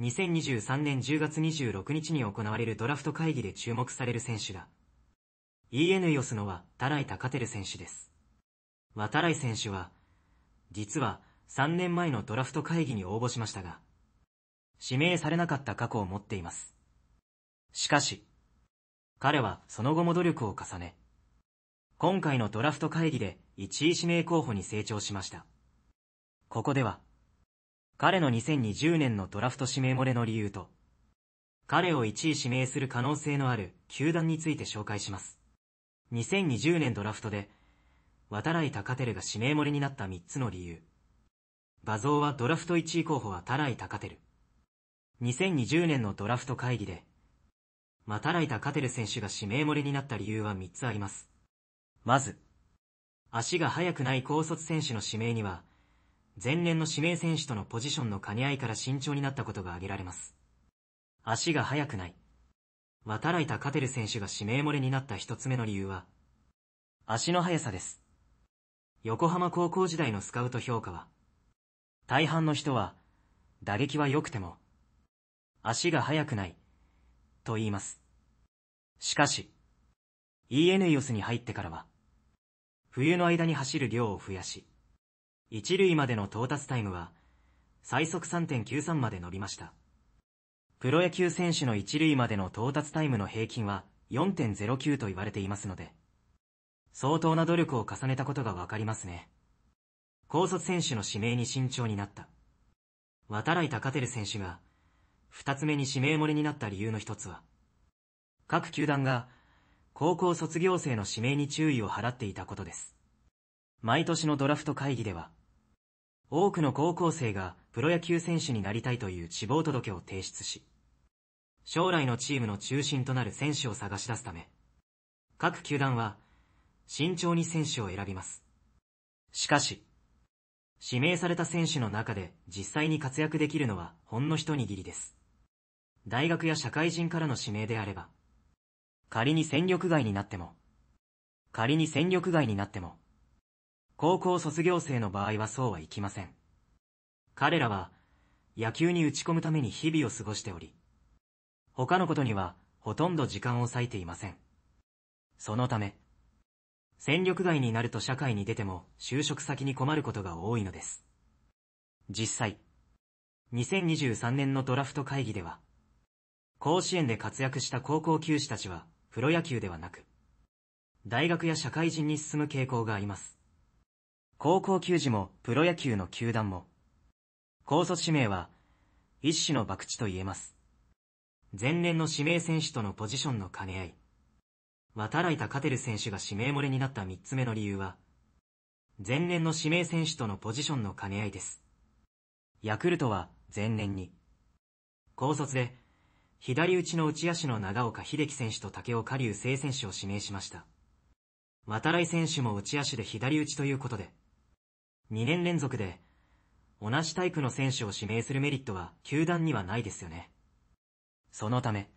2023年10月26日に行われるドラフト会議で注目される選手が、EN ヨスのは、タライタカテル選手です。渡来選手は、実は3年前のドラフト会議に応募しましたが、指名されなかった過去を持っています。しかし、彼はその後も努力を重ね、今回のドラフト会議で1位指名候補に成長しました。ここでは、彼の2020年のドラフト指名漏れの理由と、彼を1位指名する可能性のある球団について紹介します。2020年ドラフトで、渡来高照が指名漏れになった3つの理由。画像はドラフト1位候補は渡来高照。2020年のドラフト会議で、渡来高照選手が指名漏れになった理由は3つあります。まず、足が速くない高卒選手の指名には、前年の指名選手とのポジションの兼ね合いから慎重になったことが挙げられます。足が速くない。渡らいたカテル選手が指名漏れになった一つ目の理由は、足の速さです。横浜高校時代のスカウト評価は、大半の人は、打撃は良くても、足が速くない、と言います。しかし、EN e o s に入ってからは、冬の間に走る量を増やし、一塁までの到達タイムは、最速3.93まで伸びました。プロ野球選手の一塁までの到達タイムの平均は4.09と言われていますので、相当な努力を重ねたことがわかりますね。高卒選手の指名に慎重になった。渡来高照選手が、二つ目に指名漏れになった理由の一つは、各球団が高校卒業生の指名に注意を払っていたことです。毎年のドラフト会議では、多くの高校生がプロ野球選手になりたいという志望届を提出し、将来のチームの中心となる選手を探し出すため、各球団は慎重に選手を選びます。しかし、指名された選手の中で実際に活躍できるのはほんの一握りです。大学や社会人からの指名であれば、仮に戦力外になっても、仮に戦力外になっても、高校卒業生の場合はそうはいきません。彼らは野球に打ち込むために日々を過ごしており、他のことにはほとんど時間を割いていません。そのため、戦力外になると社会に出ても就職先に困ることが多いのです。実際、2023年のドラフト会議では、甲子園で活躍した高校球児たちはプロ野球ではなく、大学や社会人に進む傾向があります。高校球児もプロ野球の球団も、高卒指名は、一種の博打と言えます。前年の指名選手とのポジションの兼ね合い。渡来田カテル選手が指名漏れになった3つ目の理由は、前年の指名選手とのポジションの兼ね合いです。ヤクルトは前年に、高卒で、左打ちの内足の長岡秀樹選手と竹尾下流聖選手を指名しました。渡来選手も内足で左打ちということで、2年連続で、同じタイプの選手を指名するメリットは球団にはないですよね。そのため、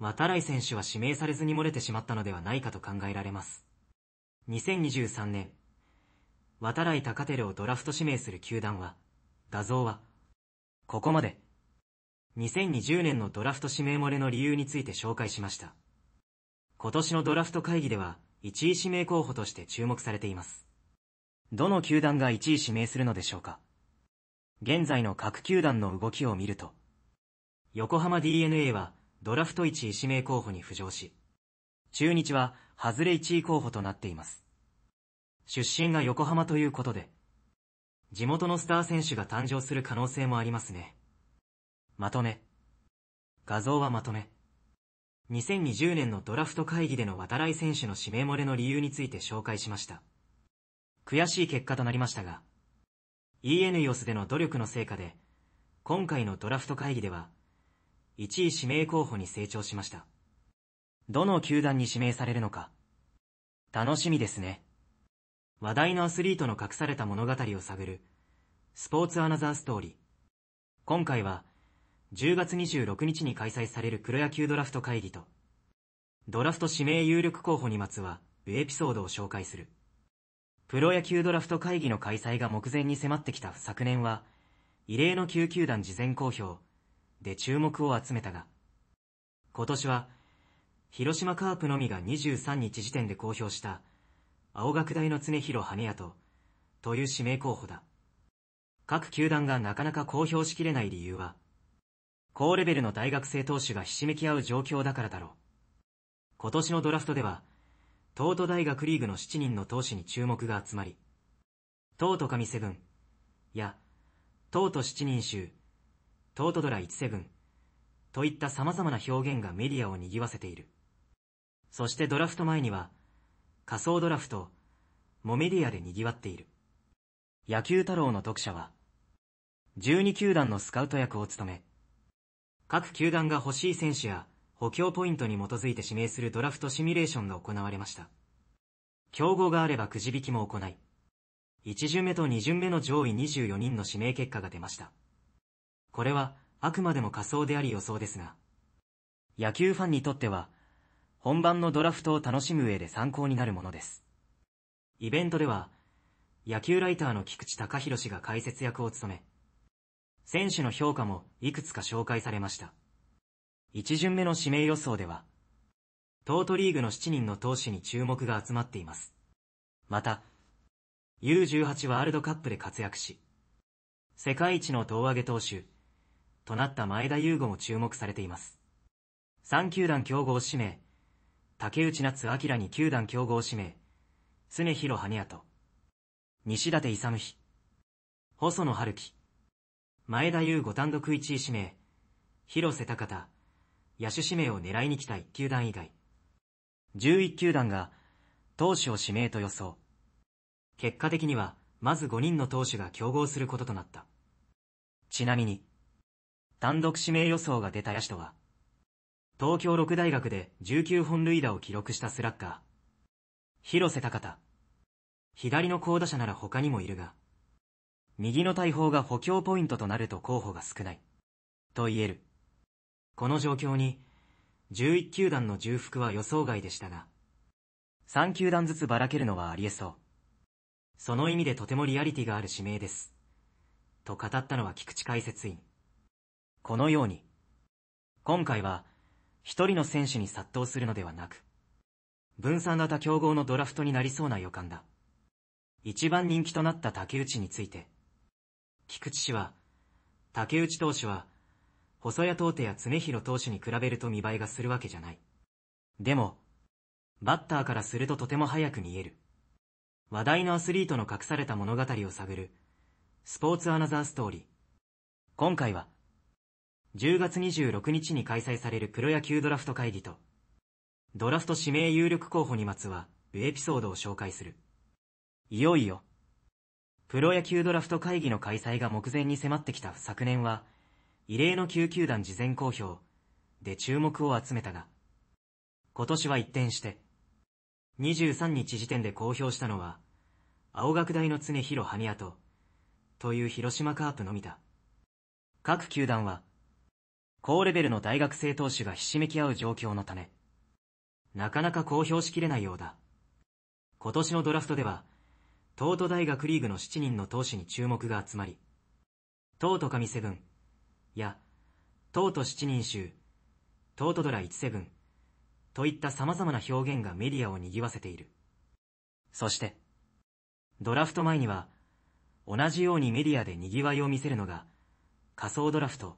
渡来選手は指名されずに漏れてしまったのではないかと考えられます。2023年、渡来高照をドラフト指名する球団は、画像は、ここまで、2020年のドラフト指名漏れの理由について紹介しました。今年のドラフト会議では、1位指名候補として注目されています。どの球団が1位指名するのでしょうか。現在の各球団の動きを見ると、横浜 DNA はドラフト1位指名候補に浮上し、中日は外れ1位候補となっています。出身が横浜ということで、地元のスター選手が誕生する可能性もありますね。まとめ。画像はまとめ。2020年のドラフト会議での渡来選手の指名漏れの理由について紹介しました。悔しい結果となりましたが、ENEOS での努力の成果で、今回のドラフト会議では、1位指名候補に成長しました。どの球団に指名されるのか、楽しみですね。話題のアスリートの隠された物語を探る、スポーツアナザーストーリー。今回は、10月26日に開催されるプロ野球ドラフト会議と、ドラフト指名有力候補にまつわるエピソードを紹介する。プロ野球ドラフト会議の開催が目前に迫ってきた昨年は、異例の9球団事前公表で注目を集めたが、今年は、広島カープのみが23日時点で公表した、青学大の常広羽也と、という指名候補だ。各球団がなかなか公表しきれない理由は、高レベルの大学生投手がひしめき合う状況だからだろう。今年のドラフトでは、東都大学リーグの7人の投手に注目が集まり、東都神セブンや、東都7人衆、東都ドラ1セブンといった様々な表現がメディアを賑わせている。そしてドラフト前には、仮想ドラフトもメディアで賑わっている。野球太郎の読者は、12球団のスカウト役を務め、各球団が欲しい選手や補強ポイントに基づいて指名するドラフトシミュレーションが行われました。競合があればくじ引きも行い、1巡目と2巡目の上位24人の指名結果が出ました。これは、あくまでも仮想であり予想ですが、野球ファンにとっては、本番のドラフトを楽しむ上で参考になるものです。イベントでは、野球ライターの菊池隆博氏が解説役を務め、選手の評価もいくつか紹介されました。一巡目の指名予想では、トートリーグの7人の投手に注目が集まっています。また、U18 ワールドカップで活躍し、世界一の胴上げ投手、となった前田優吾も注目されています。3球団競合指名、竹内夏明に球団競合指名、常広羽也と、西舘勇細野春樹、前田優吾単独1位指名、広瀬高田、野手指名を狙いに来た1球団以外。11球団が投手を指名と予想。結果的には、まず5人の投手が競合することとなった。ちなみに、単独指名予想が出た野手とは、東京六大学で19本塁打を記録したスラッガー、広瀬高田。左の高打者なら他にもいるが、右の大砲が補強ポイントとなると候補が少ない。と言える。この状況に、11球団の重複は予想外でしたが、3球団ずつばらけるのはありえそう。その意味でとてもリアリティがある指名です。と語ったのは菊池解説員。このように、今回は、一人の選手に殺到するのではなく、分散型競合のドラフトになりそうな予感だ。一番人気となった竹内について、菊池氏は、竹内投手は、細谷投手や常広投手に比べると見栄えがするわけじゃない。でも、バッターからするととても早く見える。話題のアスリートの隠された物語を探る、スポーツアナザーストーリー。今回は、10月26日に開催されるプロ野球ドラフト会議と、ドラフト指名有力候補にまつわるエピソードを紹介する。いよいよ、プロ野球ドラフト会議の開催が目前に迫ってきた昨年は、異例の9球団事前公表で注目を集めたが、今年は一転して、23日時点で公表したのは、青学大の常広羽屋と、という広島カープのみだ。各球団は、高レベルの大学生投手がひしめき合う状況のため、なかなか公表しきれないようだ。今年のドラフトでは、東都大学リーグの7人の投手に注目が集まり、東都神セブン、や、東都七人衆、東都ドラ一セブン、といった様々な表現がメディアを賑わせている。そして、ドラフト前には、同じようにメディアで賑わいを見せるのが、仮想ドラフト